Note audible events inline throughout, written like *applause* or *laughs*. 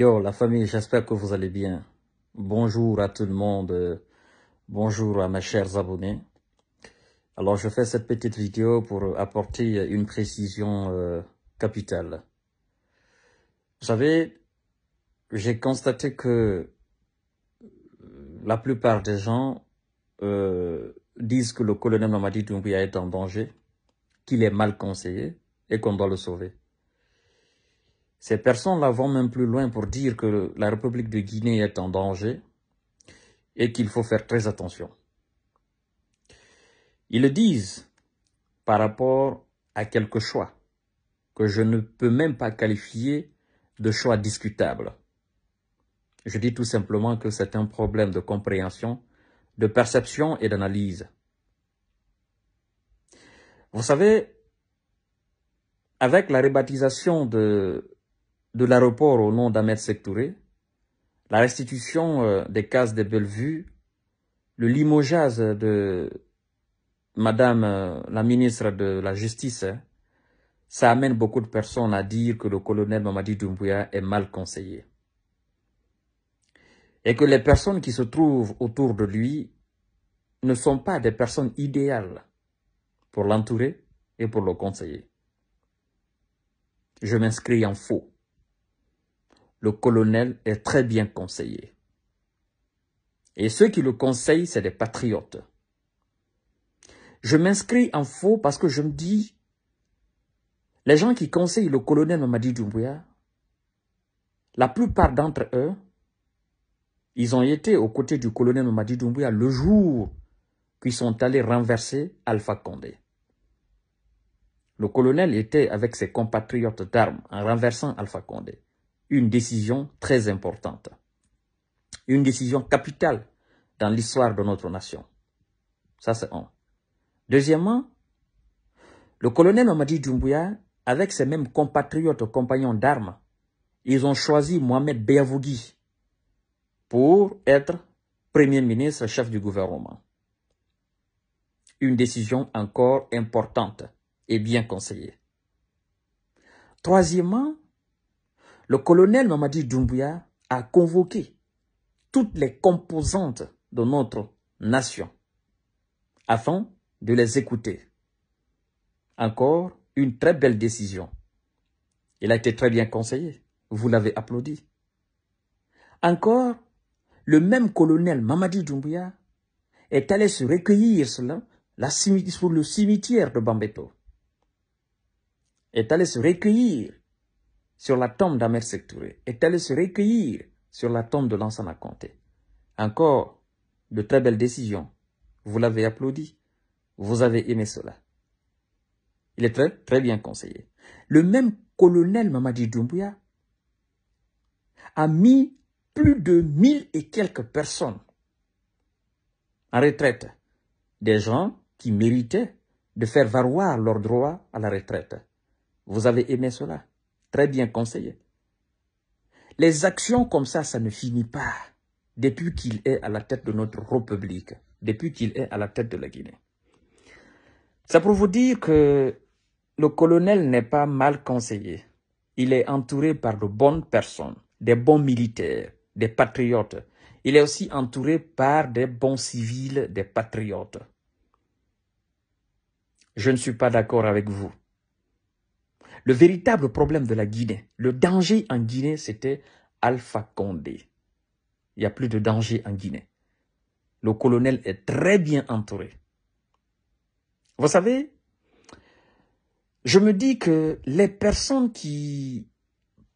Yo, la famille, j'espère que vous allez bien. Bonjour à tout le monde. Bonjour à mes chers abonnés. Alors, je fais cette petite vidéo pour apporter une précision euh, capitale. Vous savez, j'ai constaté que euh, la plupart des gens euh, disent que le colonel Mamadi Doumbouya est en danger, qu'il est mal conseillé et qu'on doit le sauver. Ces personnes-là vont même plus loin pour dire que la République de Guinée est en danger et qu'il faut faire très attention. Ils le disent par rapport à quelques choix que je ne peux même pas qualifier de choix discutables. Je dis tout simplement que c'est un problème de compréhension, de perception et d'analyse. Vous savez, avec la rébaptisation de de l'aéroport au nom d'Ahmed Sektouré, la restitution euh, des cases de Bellevue, le limogeage de Madame euh, la ministre de la Justice, hein, ça amène beaucoup de personnes à dire que le colonel Mamadi Doumbouya est mal conseillé. Et que les personnes qui se trouvent autour de lui ne sont pas des personnes idéales pour l'entourer et pour le conseiller. Je m'inscris en faux le colonel est très bien conseillé. Et ceux qui le conseillent, c'est des patriotes. Je m'inscris en faux parce que je me dis, les gens qui conseillent le colonel Mamadi Doumbouya, la plupart d'entre eux, ils ont été aux côtés du colonel Mamadi Doumbouya le jour qu'ils sont allés renverser Alpha Condé. Le colonel était avec ses compatriotes d'armes en renversant Alpha Condé une décision très importante, une décision capitale dans l'histoire de notre nation. Ça, c'est un. Deuxièmement, le colonel Mamadi Doumbouya, avec ses mêmes compatriotes, compagnons d'armes, ils ont choisi Mohamed Beyavougui pour être Premier ministre, chef du gouvernement. Une décision encore importante et bien conseillée. Troisièmement, le colonel Mamadi Doumbouya a convoqué toutes les composantes de notre nation afin de les écouter. Encore une très belle décision. Il a été très bien conseillé. Vous l'avez applaudi. Encore, le même colonel Mamadi Doumbouya est allé se recueillir sur, le cimetière de Bambeto. Est allé se recueillir sur la tombe d'Amer Touré est allé se recueillir sur la tombe de l'Ancien Conté. Encore de très belles décisions. Vous l'avez applaudi. Vous avez aimé cela. Il est très, très bien conseillé. Le même colonel Mamadi Doumbouya a mis plus de mille et quelques personnes en retraite. Des gens qui méritaient de faire valoir leurs droits à la retraite. Vous avez aimé cela Très bien conseillé. Les actions comme ça, ça ne finit pas depuis qu'il est à la tête de notre République, depuis qu'il est à la tête de la Guinée. Ça pour vous dire que le colonel n'est pas mal conseillé. Il est entouré par de bonnes personnes, des bons militaires, des patriotes. Il est aussi entouré par des bons civils, des patriotes. Je ne suis pas d'accord avec vous. Le véritable problème de la Guinée, le danger en Guinée, c'était Alpha Condé. Il n'y a plus de danger en Guinée. Le colonel est très bien entouré. Vous savez, je me dis que les personnes qui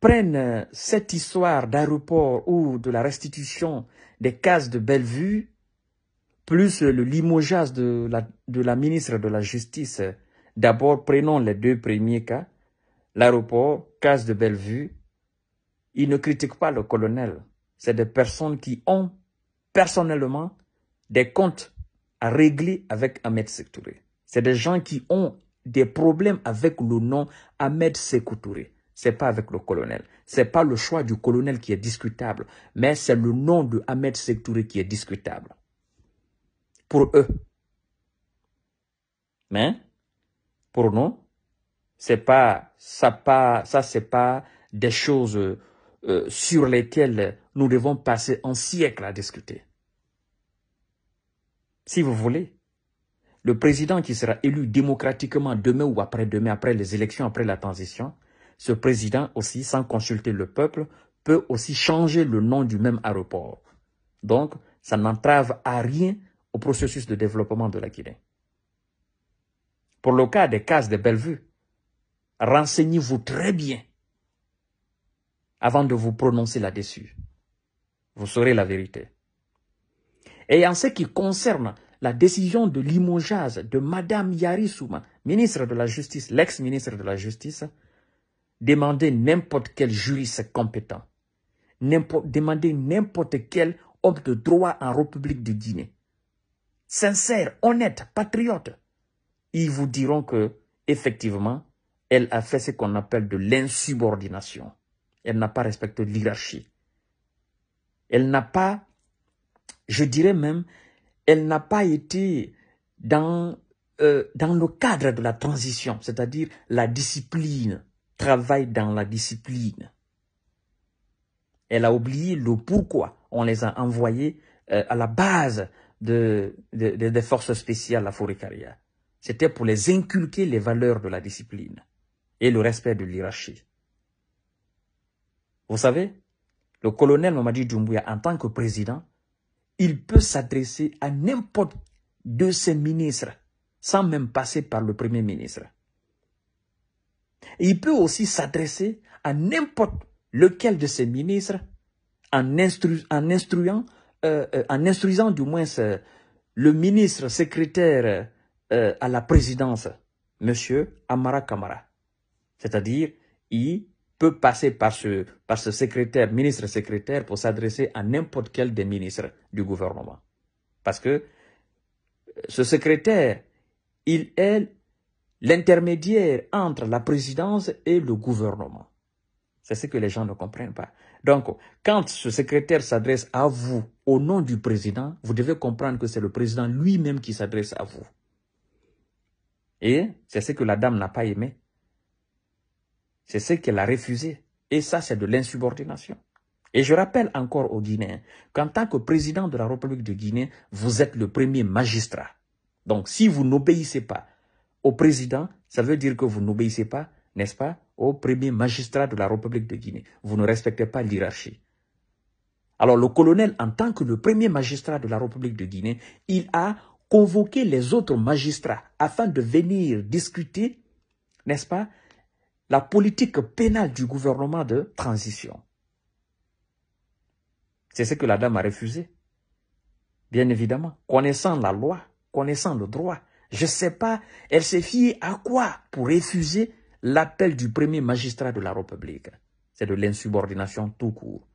prennent cette histoire d'aéroport ou de la restitution des cases de Bellevue, plus le limogeage de la, de la ministre de la Justice, d'abord prenons les deux premiers cas, l'aéroport, case de Bellevue, ils ne critiquent pas le colonel. C'est des personnes qui ont personnellement des comptes à régler avec Ahmed Sekoutouré. C'est des gens qui ont des problèmes avec le nom Ahmed Sekoutouré. C'est pas avec le colonel. C'est pas le choix du colonel qui est discutable, mais c'est le nom de Ahmed Sekoutouré qui est discutable. Pour eux. Mais, pour nous, c'est pas ça pas ça c'est pas des choses euh, sur lesquelles nous devons passer un siècle à discuter. Si vous voulez, le président qui sera élu démocratiquement demain ou après-demain, après les élections, après la transition, ce président aussi, sans consulter le peuple, peut aussi changer le nom du même aéroport. Donc, ça n'entrave à rien au processus de développement de la Guinée. Pour le cas des cases de Bellevue, renseignez-vous très bien avant de vous prononcer là-dessus. Vous saurez la vérité. Et en ce qui concerne la décision de Limoges, de Madame Yarisouma, ministre de la Justice, l'ex-ministre de la Justice, demandez n'importe quel juriste compétent, demandez n'importe quel homme de droit en République de Guinée, sincère, honnête, patriote, ils vous diront que, effectivement, elle a fait ce qu'on appelle de l'insubordination. Elle n'a pas respecté l'hierarchie. Elle n'a pas, je dirais même, elle n'a pas été dans, euh, dans le cadre de la transition, c'est-à-dire la discipline, travaille dans la discipline. Elle a oublié le pourquoi on les a envoyés euh, à la base des de, forces spéciales à carrière. C'était pour les inculquer les valeurs de la discipline et le respect de l'hierarchie. Vous savez, le colonel Mamadi Doumbouya, en tant que président, il peut s'adresser à n'importe de ses ministres sans même passer par le premier ministre. il peut aussi s'adresser à n'importe lequel de ses ministres en, instruant, euh, euh, en instruisant du moins euh, le ministre secrétaire à la présidence, Monsieur Amara Kamara. C'est-à-dire, il peut passer par ce, par ce secrétaire, ministre-secrétaire, pour s'adresser à n'importe quel des ministres du gouvernement. Parce que euh, ce secrétaire, il est l'intermédiaire entre la présidence et le gouvernement. C'est ce que les gens ne comprennent pas. Donc, quand ce secrétaire s'adresse à vous au nom du président, vous devez comprendre que c'est le président lui-même qui s'adresse à vous. Et c'est ce que la dame n'a pas aimé. C'est ce qu'elle a refusé. Et ça, c'est de l'insubordination. Et je rappelle encore aux Guinéens qu'en tant que président de la République de Guinée, vous êtes le premier magistrat. Donc, si vous n'obéissez pas au président, ça veut dire que vous n'obéissez pas, n'est-ce pas, au premier magistrat de la République de Guinée. Vous ne respectez pas l'hierarchie. Alors, le colonel, en tant que le premier magistrat de la République de Guinée, il a convoqué les autres magistrats afin de venir discuter, n'est-ce pas, la politique pénale du gouvernement de transition. C'est ce que la dame a refusé. Bien évidemment, connaissant la loi, connaissant le droit, je ne sais pas, elle s'est fiée à quoi pour refuser l'appel du premier magistrat de la République. C'est de l'insubordination tout court.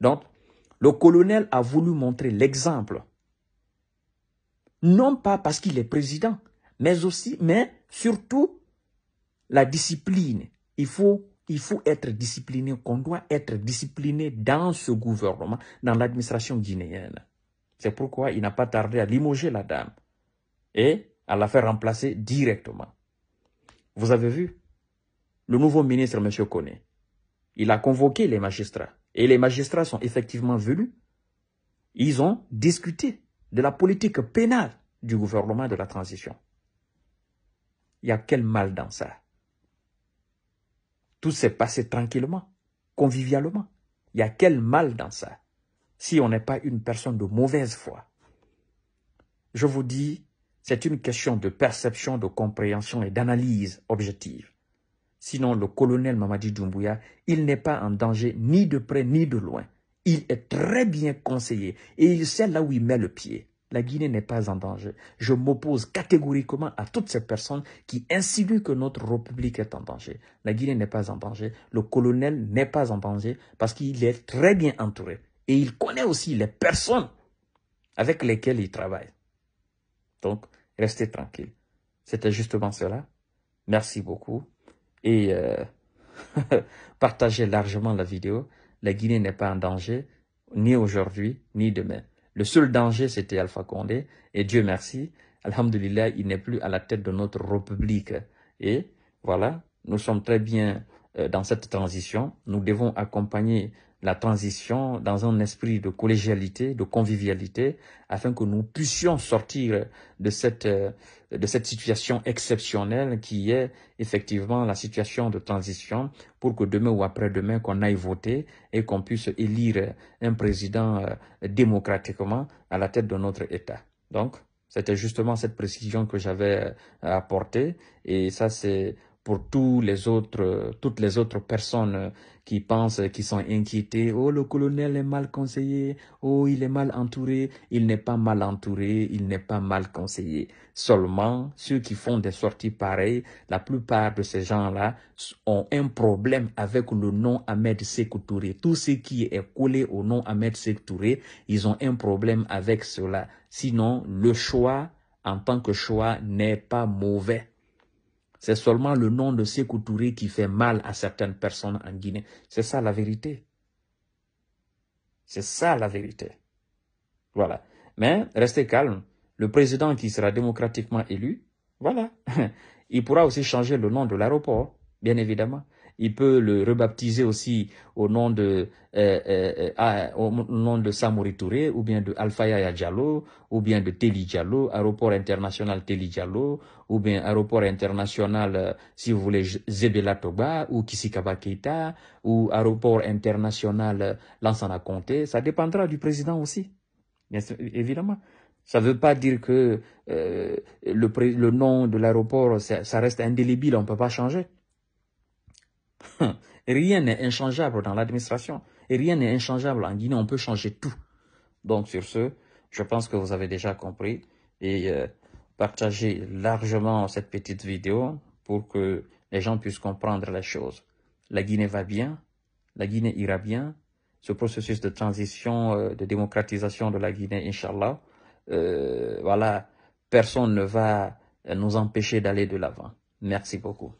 Donc, le colonel a voulu montrer l'exemple. Non pas parce qu'il est président, mais aussi, mais surtout la discipline, il faut, il faut être discipliné, qu'on doit être discipliné dans ce gouvernement, dans l'administration guinéenne. C'est pourquoi il n'a pas tardé à limoger la dame et à la faire remplacer directement. Vous avez vu Le nouveau ministre, M. Koné, il a convoqué les magistrats et les magistrats sont effectivement venus. Ils ont discuté de la politique pénale du gouvernement de la transition. Il y a quel mal dans ça tout s'est passé tranquillement, convivialement. Il y a quel mal dans ça si on n'est pas une personne de mauvaise foi Je vous dis, c'est une question de perception, de compréhension et d'analyse objective. Sinon, le colonel Mamadi Doumbouya, il n'est pas en danger ni de près ni de loin. Il est très bien conseillé et il sait là où il met le pied la Guinée n'est pas en danger. Je m'oppose catégoriquement à toutes ces personnes qui insinuent que notre République est en danger. La Guinée n'est pas en danger. Le colonel n'est pas en danger parce qu'il est très bien entouré. Et il connaît aussi les personnes avec lesquelles il travaille. Donc, restez tranquille. C'était justement cela. Merci beaucoup. Et euh, *laughs* partagez largement la vidéo. La Guinée n'est pas en danger, ni aujourd'hui, ni demain. Le seul danger, c'était Alpha Condé. Et Dieu merci, Alhamdulillah, il n'est plus à la tête de notre République. Et voilà, nous sommes très bien euh, dans cette transition. Nous devons accompagner la transition dans un esprit de collégialité, de convivialité, afin que nous puissions sortir de cette, euh, de cette situation exceptionnelle qui est effectivement la situation de transition pour que demain ou après-demain qu'on aille voter et qu'on puisse élire un président euh, démocratiquement à la tête de notre État. Donc, c'était justement cette précision que j'avais euh, apportée et ça c'est pour tous les autres, toutes les autres personnes qui pensent, qui sont inquiétées. Oh, le colonel est mal conseillé. Oh, il est mal entouré. Il n'est pas mal entouré. Il n'est pas mal conseillé. Seulement, ceux qui font des sorties pareilles, la plupart de ces gens-là ont un problème avec le nom Ahmed Sekou Touré. Tout ce qui est collé au nom Ahmed Sekou ils ont un problème avec cela. Sinon, le choix, en tant que choix, n'est pas mauvais. C'est seulement le nom de ces Touré qui fait mal à certaines personnes en Guinée. C'est ça la vérité. C'est ça la vérité. Voilà. Mais restez calme. Le président qui sera démocratiquement élu, voilà. *laughs* Il pourra aussi changer le nom de l'aéroport, bien évidemment il peut le rebaptiser aussi au nom de, euh, euh, euh au nom de Samori Touré, ou bien de Yaya Diallo, ou bien de Teli Diallo, aéroport international Teli Diallo, ou bien aéroport international, euh, si vous voulez, Zebela Toba, ou Kisikaba ou aéroport international Lansana Conté. Ça dépendra du président aussi, évidemment. Ça ne veut pas dire que le, le, nom de l'aéroport, ça, ça reste indélébile, on ne peut pas changer. Hmm. Rien n'est inchangeable dans l'administration. Et rien n'est inchangeable en Guinée. On peut changer tout. Donc sur ce, je pense que vous avez déjà compris. Et euh, partagez largement cette petite vidéo pour que les gens puissent comprendre la chose. La Guinée va bien. La Guinée ira bien. Ce processus de transition, euh, de démocratisation de la Guinée, Inch'Allah, euh, voilà, personne ne va nous empêcher d'aller de l'avant. Merci beaucoup.